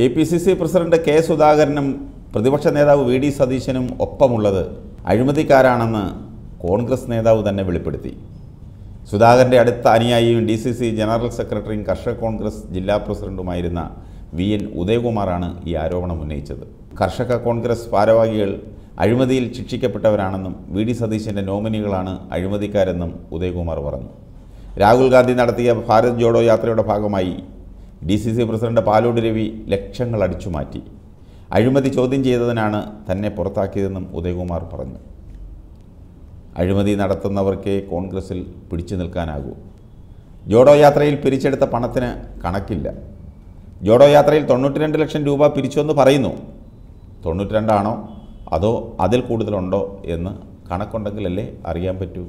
K P C C president K സുധാകരനും പ്രതിപക്ഷ നേതാവ് വി ഡി സതീശനും ഒപ്പമുള്ളത് അഴിമതിക്കാരാണെന്ന് കോൺഗ്രസ് നേതാവ് തന്നെ വെളിപ്പെടുത്തി സുധാകരൻ്റെ അടുത്ത അനുയായിയും ഡി സി സി ജനറൽ സെക്രട്ടറിയും കർഷക കോൺഗ്രസ് ജില്ലാ പ്രസിഡന്റുമായിരുന്ന വി എൻ ഉദയകുമാറാണ് ഈ ആരോപണം ഉന്നയിച്ചത് കർഷക കോൺഗ്രസ് ഭാരവാഹികൾ അഴിമതിയിൽ ശിക്ഷിക്കപ്പെട്ടവരാണെന്നും വി ഡി സതീശൻ്റെ നോമിനികളാണ് അഴിമതിക്കാരെന്നും ഉദയകുമാർ പറഞ്ഞു രാഹുൽ ഗാന്ധി നടത്തിയ ഭാരത് ജോഡോ യാത്രയുടെ ഭാഗമായി D C C president Palode Ravi ലക്ഷങ്ങൾ അടിച്ചു മാറ്റി അഴിമതി ചോദ്യം ചെയ്തതിനാണ് തന്നെ പുറത്താക്കിയതെന്നും ഉദയകുമാർ പറഞ്ഞു അഴിമതി നടത്തുന്നവർക്കേ കോൺഗ്രസിൽ പിടിച്ചു നിൽക്കാനാകൂ ജോഡോ യാത്രയിൽ പിരിച്ചെടുത്ത പണത്തിന് കണക്കില്ല ജോഡോ യാത്രയിൽ രണ്ട് ലക്ഷം രൂപ പിരിച്ചുവെന്ന് പറയുന്നു രണ്ടാണോ അതോ അതിൽ കൂടുതലുണ്ടോ എന്ന് കണക്കുണ്ടെങ്കിലല്ലേ അറിയാൻ പറ്റൂ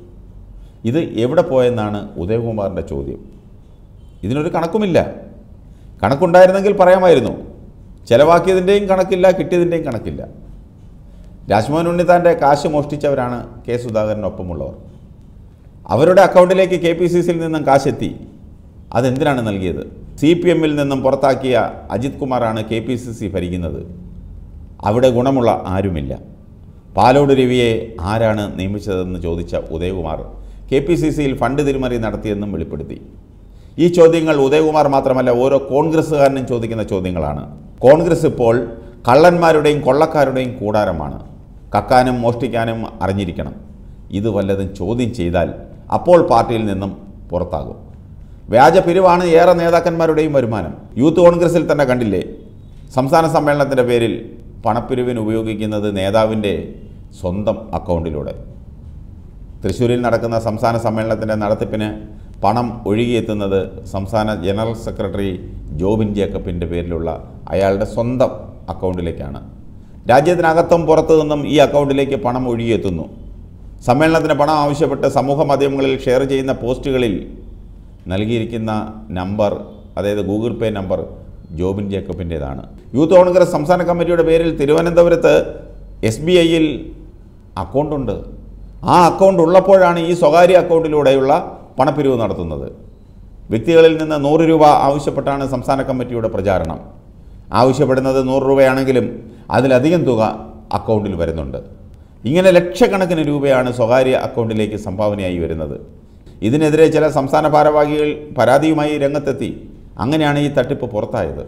ഇത് എവിടെ പോയെന്നാണ് ഉദയകുമാറിൻ്റെ ചോദ്യം ഇതിനൊരു കണക്കുമില്ല കണക്കുണ്ടായിരുന്നെങ്കിൽ പറയാമായിരുന്നു ചിലവാക്കിയതിൻ്റെയും കണക്കില്ല കിട്ടിയതിൻ്റെയും കണക്കില്ല രാജ്മോഹൻ ഉണ്ണിത്താൻ്റെ കാശ് മോഷ്ടിച്ചവരാണ് കെ സുധാകരനൊപ്പമുള്ളവർ അവരുടെ അക്കൗണ്ടിലേക്ക് കെ പി സി സിയിൽ നിന്നും കാശെത്തി അതെന്തിനാണ് നൽകിയത് സി പി എമ്മിൽ നിന്നും പുറത്താക്കിയ അജിത് കുമാറാണ് കെ പി സി സി ഭരിക്കുന്നത് അവിടെ ഗുണമുള്ള ആരുമില്ല പാലോട് രവിയെ ആരാണ് നിയമിച്ചതെന്ന് ചോദിച്ച ഉദയകുമാർ കെ പി സി സിയിൽ ഫണ്ട് തിരിമറി നടത്തിയെന്നും വെളിപ്പെടുത്തി ഈ ചോദ്യങ്ങൾ ഉദയകുമാർ മാത്രമല്ല ഓരോ കോൺഗ്രസ്സുകാരനും ചോദിക്കുന്ന ചോദ്യങ്ങളാണ് കോൺഗ്രസ് ഇപ്പോൾ കള്ളന്മാരുടെയും കൊള്ളക്കാരുടെയും കൂടാരമാണ് കക്കാനും മോഷ്ടിക്കാനും അറിഞ്ഞിരിക്കണം ഇത് വല്ലതും ചോദ്യം ചെയ്താൽ അപ്പോൾ പാർട്ടിയിൽ നിന്നും പുറത്താകും വ്യാജ പിരിവാണ് ഏറെ നേതാക്കന്മാരുടെയും വരുമാനം യൂത്ത് കോൺഗ്രസിൽ തന്നെ കണ്ടില്ലേ സംസ്ഥാന സമ്മേളനത്തിൻ്റെ പേരിൽ പണപ്പിരിവിന് ഉപയോഗിക്കുന്നത് നേതാവിൻ്റെ സ്വന്തം അക്കൗണ്ടിലൂടെ തൃശ്ശൂരിൽ നടക്കുന്ന സംസ്ഥാന സമ്മേളനത്തിൻ്റെ നടത്തിപ്പിന് പണം ഒഴുകിയെത്തുന്നത് സംസ്ഥാന ജനറൽ സെക്രട്ടറി ജോബിൻ ജേക്കബിൻ്റെ പേരിലുള്ള അയാളുടെ സ്വന്തം അക്കൗണ്ടിലേക്കാണ് രാജ്യത്തിനകത്തും പുറത്തു നിന്നും ഈ അക്കൗണ്ടിലേക്ക് പണം ഒഴുകിയെത്തുന്നു സമ്മേളനത്തിന് പണം ആവശ്യപ്പെട്ട് സമൂഹ മാധ്യമങ്ങളിൽ ഷെയർ ചെയ്യുന്ന പോസ്റ്റുകളിൽ നൽകിയിരിക്കുന്ന നമ്പർ അതായത് ഗൂഗിൾ പേ നമ്പർ ജോബിൻ ജേക്കബിൻ്റേതാണ് യൂത്ത് കോൺഗ്രസ് സംസ്ഥാന കമ്മിറ്റിയുടെ പേരിൽ തിരുവനന്തപുരത്ത് എസ് ബി ഐയിൽ അക്കൗണ്ടുണ്ട് ആ അക്കൗണ്ട് ഉള്ളപ്പോഴാണ് ഈ സ്വകാര്യ അക്കൗണ്ടിലൂടെയുള്ള പണപ്പിരിവ് നടത്തുന്നത് വ്യക്തികളിൽ നിന്ന് നൂറ് രൂപ ആവശ്യപ്പെട്ടാണ് സംസ്ഥാന കമ്മിറ്റിയുടെ പ്രചാരണം ആവശ്യപ്പെടുന്നത് നൂറ് രൂപയാണെങ്കിലും അതിലധികം തുക അക്കൗണ്ടിൽ വരുന്നുണ്ട് ഇങ്ങനെ ലക്ഷക്കണക്കിന് രൂപയാണ് സ്വകാര്യ അക്കൗണ്ടിലേക്ക് സംഭാവനയായി വരുന്നത് ഇതിനെതിരെ ചില സംസ്ഥാന ഭാരവാഹികൾ പരാതിയുമായി രംഗത്തെത്തി അങ്ങനെയാണ് ഈ തട്ടിപ്പ് പുറത്തായത്